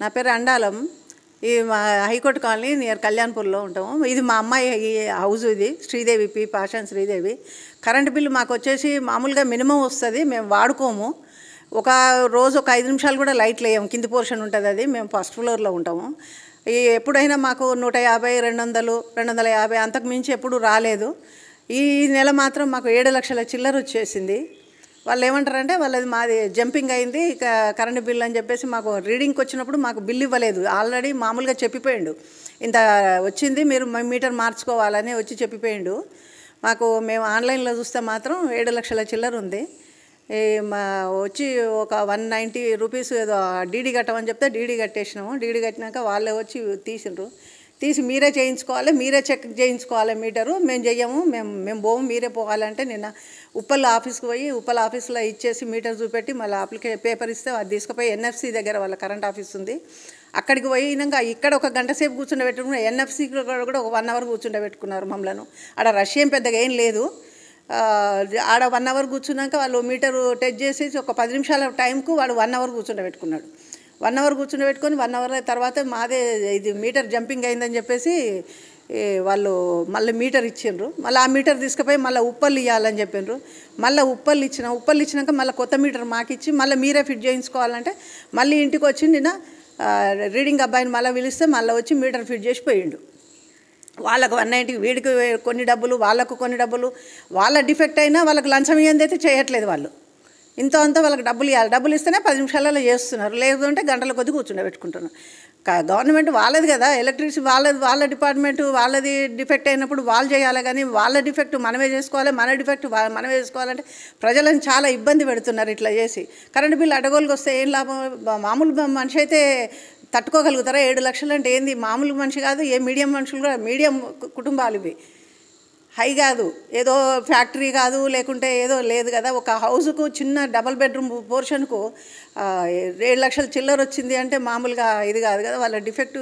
నా పేరు అండాలం ఈ మా హైకోర్టు కాలనీ నియర్ కళ్యాణ్పూర్లో ఉంటాము ఇది మా అమ్మాయి హౌస్ ఇది Sridevi P passion Sridevi current bill మాకు వచ్చేసి మామూలుగా మినిమం వస్తుంది మేము వాడుకోము ఒక రోజు ఒక ఐదు నిమిషాలు కూడా లైట్ లేము కింది పోర్షన్ ఉంటుంది అది మేము ఫస్ట్ ఫ్లోర్లో ఉంటాము ఈ ఎప్పుడైనా మాకు నూట యాభై రెండు వందలు రెండు వందల యాభై అంతకు మించి ఎప్పుడు రాలేదు ఈ నెల మాత్రం మాకు ఏడు లక్షల చిల్లర వచ్చేసింది వాళ్ళు ఏమంటారంటే వాళ్ళది మాది జంపింగ్ అయింది కరెంట్ బిల్ అని చెప్పేసి మాకు రీడింగ్కి వచ్చినప్పుడు మాకు బిల్ ఇవ్వలేదు ఆల్రెడీ మామూలుగా చెప్పిపోయిండు ఇంత వచ్చింది మీరు మీటర్ మార్చుకోవాలని వచ్చి చెప్పిపోయిండు మాకు మేము ఆన్లైన్లో చూస్తే మాత్రం ఏడు లక్షల చిల్లర ఉంది మా వచ్చి ఒక వన్ నైంటీ రూపీస్ ఏదో డీడీ కట్టమని చెప్తే డీడీ కట్టేసినాము డీడీ కట్టినాక వాళ్ళే వచ్చి తీసిండ్రు తీసి మీరే చేయించుకోవాలి మీరే చెక్ చేయించుకోవాలి మీటరు మేము చెయ్యము మేము మేము పోము మీరే పోవాలంటే నిన్న ఉప్పల్ ఆఫీస్కి పోయి ఉప్పల్ ఆఫీస్లో ఇచ్చేసి మీటర్ చూపెట్టి మళ్ళీ అప్లికే పేపర్ ఇస్తే అది తీసుకుపోయి ఎన్ఎఫ్సి దగ్గర వాళ్ళ కరెంట్ ఆఫీస్ ఉంది అక్కడికి పోయినాక ఇక్కడ ఒక గంట సేపు కూర్చుండబెట్టుకున్న ఎన్ఎఫ్సి కూడా ఒక వన్ అవర్ కూర్చుండబెట్టుకున్నారు మమ్మల్ని ఆడ రష్ ఏం పెద్దగా ఏం లేదు ఆడ వన్ అవర్ కూర్చున్నాక వాళ్ళు మీటరు టెస్ట్ చేసేసి ఒక పది నిమిషాల టైంకు వాడు వన్ అవర్ కూర్చుండబెట్టుకున్నాడు వన్ అవర్ కూర్చుని పెట్టుకొని వన్ అవర్ తర్వాత మాదే ఇది మీటర్ జంపింగ్ అయిందని చెప్పేసి వాళ్ళు మళ్ళీ మీటర్ ఇచ్చిండ్రు మళ్ళీ ఆ మీటర్ తీసుకుపోయి మళ్ళీ ఉప్పలు ఇవ్వాలని చెప్పిండ్రు మళ్ళీ ఉప్పలు ఇచ్చిన ఉప్పలు ఇచ్చినాక మళ్ళీ కొత్త మీటర్ మాకు ఇచ్చి మళ్ళీ మీరే ఫిట్ చేయించుకోవాలంటే మళ్ళీ ఇంటికి వచ్చి నిన్న రీడింగ్ అబ్బాయిని మళ్ళీ పిలిస్తే మళ్ళీ వచ్చి మీటర్ ఫిట్ చేసి పోయిండు వాళ్ళకు వన్ నైంటీ వీడికి కొన్ని డబ్బులు వాళ్ళకు కొన్ని డబ్బులు వాళ్ళ డిఫెక్ట్ అయినా వాళ్ళకి లంచం ఇయ్యంది అయితే చేయట్లేదు వాళ్ళు ఇంత అంత వాళ్ళకి డబ్బులు ఇవ్వాలి డబ్బులు ఇస్తేనే పది నిమిషాలలో చేస్తున్నారు లేదు అంటే గంటల కొద్ది కూర్చుండబెట్టుకుంటున్నారు గవర్నమెంట్ వాళ్ళది కదా ఎలక్ట్రిసిటీ వాళ్ళది వాళ్ళ డిపార్ట్మెంట్ వాళ్ళది డిఫెక్ట్ అయినప్పుడు వాళ్ళు చేయాలి కానీ వాళ్ళ డిఫెక్ట్ మనమే చేసుకోవాలి మన డిఫెక్ట్ మనమే చేసుకోవాలంటే ప్రజలను చాలా ఇబ్బంది పెడుతున్నారు ఇట్లా చేసి కరెంటు బిల్లు అడగోలుకి వస్తే ఏం లాభం మామూలు మనిషి అయితే తట్టుకోగలుగుతారా ఏడు లక్షలు అంటే ఏంది మామూలు మనిషి కాదు ఏ మీడియం మనుషులు కూడా మీడియం కుటుంబాలు ఇవి హై కాదు ఏదో ఫ్యాక్టరీ కాదు లేకుంటే ఏదో లేదు కదా ఒక హౌస్కు చిన్న డబల్ బెడ్రూమ్ పోర్షన్కు ఏడు లక్షల చిల్లర వచ్చింది అంటే మామూలుగా ఇది కాదు కదా వాళ్ళ డిఫెక్ట్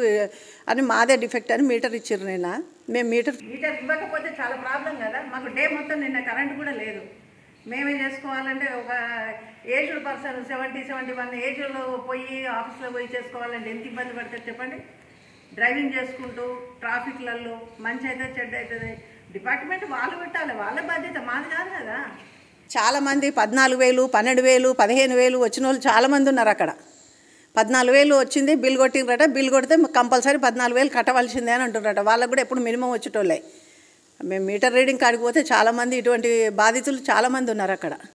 అని మాదే డిఫెక్ట్ అని మీటర్ ఇచ్చారు నేను మేము మీటర్ మీటర్ ఇవ్వకపోతే చాలా ప్రాబ్లం కదా మాకు డే మొత్తం నిన్న కరెంట్ కూడా లేదు మేమేం చేసుకోవాలంటే ఒక aged person seventy seventy one ఏజ్లో పోయి ఆఫీస్లో పోయి చేసుకోవాలంటే ఎంత ఇబ్బంది పడుతుంది చెప్పండి డ్రైవింగ్ చేసుకుంటూ ట్రాఫిక్లలో మంచి అయితే చెడ్డ అవుతుంది డిపార్ట్మెంట్ వాళ్ళు పెట్టాలి వాళ్ళ బాధ్యత మాది కాదు కదా చాలామంది పద్నాలుగు వేలు పన్నెండు వేలు పదిహేను వేలు వచ్చిన వాళ్ళు చాలామంది ఉన్నారు అక్కడ పద్నాలుగు వేలు వచ్చింది బిల్ కొట్టినరట బిల్ కొడితే కంపల్సరీ పద్నాలుగు వేలు కట్టవలసిందే అని అంటున్నారట వాళ్ళకు కూడా ఎప్పుడు మినిమం వచ్చేటోళ్ళే మేము మీటర్ రీడింగ్ కాడికి పోతే చాలామంది ఇటువంటి బాధితులు చాలామంది ఉన్నారు అక్కడ